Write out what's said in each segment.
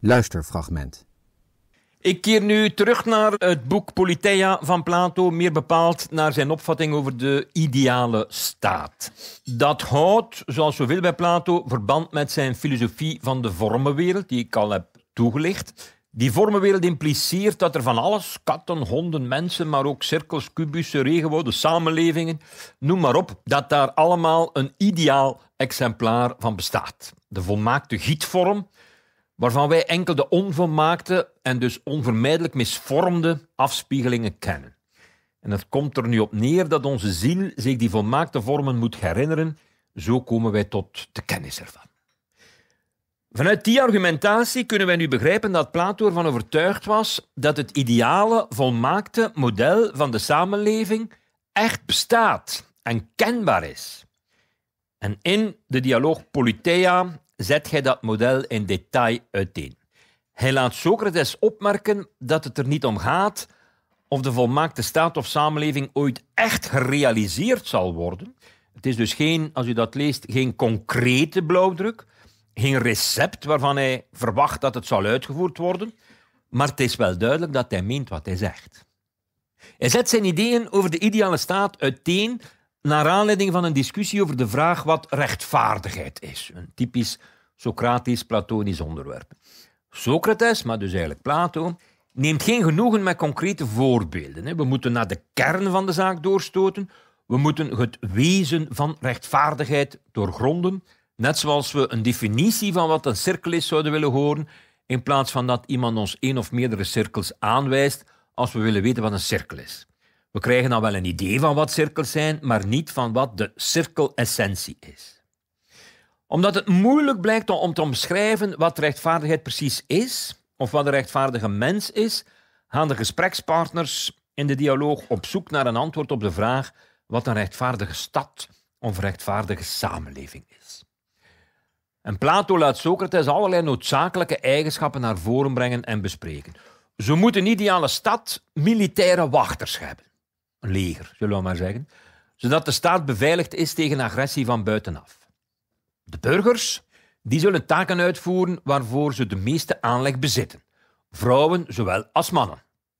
Luisterfragment. Ik keer nu terug naar het boek Politeia van Plato, meer bepaald naar zijn opvatting over de ideale staat. Dat houdt, zoals zoveel bij Plato, verband met zijn filosofie van de vormenwereld, die ik al heb toegelicht. Die vormenwereld impliceert dat er van alles, katten, honden, mensen, maar ook cirkels, kubussen, regenwouden, samenlevingen, noem maar op, dat daar allemaal een ideaal exemplaar van bestaat. De volmaakte gietvorm, waarvan wij enkel de onvolmaakte en dus onvermijdelijk misvormde afspiegelingen kennen. En het komt er nu op neer dat onze ziel zich die volmaakte vormen moet herinneren, zo komen wij tot de kennis ervan. Vanuit die argumentatie kunnen wij nu begrijpen dat Plato ervan overtuigd was dat het ideale, volmaakte model van de samenleving echt bestaat en kenbaar is. En in de dialoog Politeia zet hij dat model in detail uiteen. Hij laat Socrates opmerken dat het er niet om gaat of de volmaakte staat of samenleving ooit echt gerealiseerd zal worden. Het is dus geen, als u dat leest, geen concrete blauwdruk, geen recept waarvan hij verwacht dat het zal uitgevoerd worden, maar het is wel duidelijk dat hij meent wat hij zegt. Hij zet zijn ideeën over de ideale staat uiteen naar aanleiding van een discussie over de vraag wat rechtvaardigheid is. Een typisch Socratisch-Platonisch onderwerp. Socrates, maar dus eigenlijk Plato, neemt geen genoegen met concrete voorbeelden. We moeten naar de kern van de zaak doorstoten. We moeten het wezen van rechtvaardigheid doorgronden. Net zoals we een definitie van wat een cirkel is zouden willen horen, in plaats van dat iemand ons één of meerdere cirkels aanwijst als we willen weten wat een cirkel is. We krijgen dan wel een idee van wat cirkels zijn, maar niet van wat de cirkelessentie is. Omdat het moeilijk blijkt om te omschrijven wat rechtvaardigheid precies is, of wat een rechtvaardige mens is, gaan de gesprekspartners in de dialoog op zoek naar een antwoord op de vraag wat een rechtvaardige stad of rechtvaardige samenleving is. En Plato laat Socrates allerlei noodzakelijke eigenschappen naar voren brengen en bespreken. Ze moeten een ideale stad militaire wachters hebben leger, zullen we maar zeggen, zodat de staat beveiligd is tegen agressie van buitenaf. De burgers die zullen taken uitvoeren waarvoor ze de meeste aanleg bezitten, vrouwen zowel als mannen.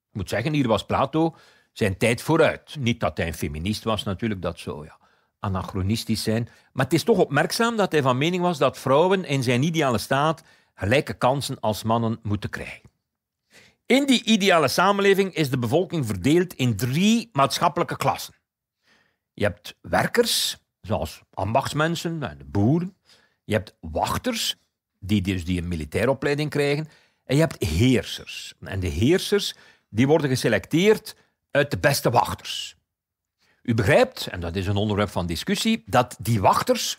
Ik moet zeggen, hier was Plato zijn tijd vooruit. Niet dat hij een feminist was, natuurlijk, dat zou ja, anachronistisch zijn. Maar het is toch opmerkzaam dat hij van mening was dat vrouwen in zijn ideale staat gelijke kansen als mannen moeten krijgen. In die ideale samenleving is de bevolking verdeeld in drie maatschappelijke klassen. Je hebt werkers, zoals ambachtsmensen en nou, de boeren. Je hebt wachters, die dus die een militaire opleiding krijgen. En je hebt heersers. En de heersers die worden geselecteerd uit de beste wachters. U begrijpt, en dat is een onderwerp van discussie, dat die wachters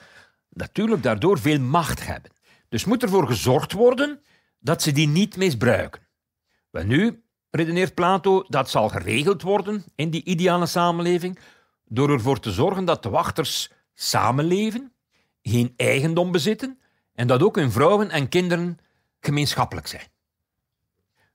natuurlijk daardoor veel macht hebben. Dus moet ervoor gezorgd worden dat ze die niet misbruiken. Wel nu, redeneert Plato, dat zal geregeld worden in die ideale samenleving door ervoor te zorgen dat de wachters samenleven, geen eigendom bezitten en dat ook hun vrouwen en kinderen gemeenschappelijk zijn.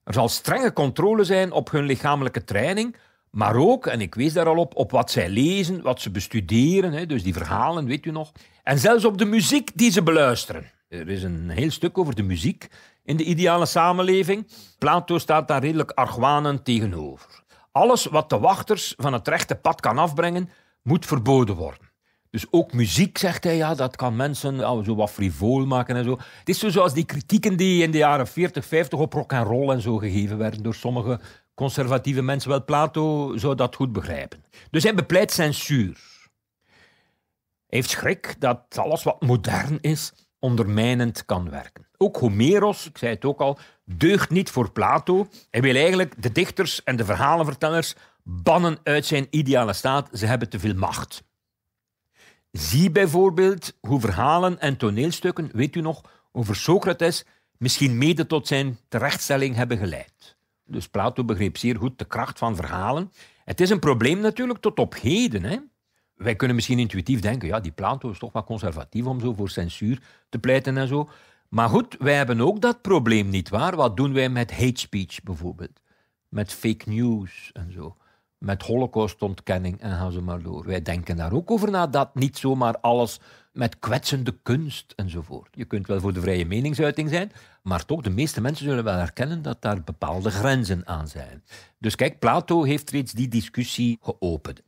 Er zal strenge controle zijn op hun lichamelijke training, maar ook, en ik wees daar al op, op wat zij lezen, wat ze bestuderen, dus die verhalen, weet u nog. En zelfs op de muziek die ze beluisteren. Er is een heel stuk over de muziek in de ideale samenleving. Plato staat daar redelijk argwanend tegenover. Alles wat de wachters van het rechte pad kan afbrengen, moet verboden worden. Dus ook muziek, zegt hij, ja, dat kan mensen zo wat frivol maken en zo. Het is zo zoals die kritieken die in de jaren 40, 50 op rock en roll en zo gegeven werden door sommige conservatieve mensen. Wel, Plato zou dat goed begrijpen. Dus hij bepleit censuur. Hij heeft schrik dat alles wat modern is ondermijnend kan werken. Ook Homeros, ik zei het ook al, deugt niet voor Plato. Hij wil eigenlijk de dichters en de verhalenvertellers bannen uit zijn ideale staat. Ze hebben te veel macht. Zie bijvoorbeeld hoe verhalen en toneelstukken, weet u nog, over Socrates misschien mede tot zijn terechtstelling hebben geleid. Dus Plato begreep zeer goed de kracht van verhalen. Het is een probleem natuurlijk tot op heden. Hè? wij kunnen misschien intuïtief denken, ja, die Plato is toch maar conservatief om zo voor censuur te pleiten en zo. Maar goed, wij hebben ook dat probleem, niet waar? Wat doen wij met hate speech bijvoorbeeld? Met fake news en zo. Met holocaustontkenning en gaan ze maar door. Wij denken daar ook over na dat niet zomaar alles met kwetsende kunst enzovoort. Je kunt wel voor de vrije meningsuiting zijn, maar toch, de meeste mensen zullen wel herkennen dat daar bepaalde grenzen aan zijn. Dus kijk, Plato heeft reeds die discussie geopend.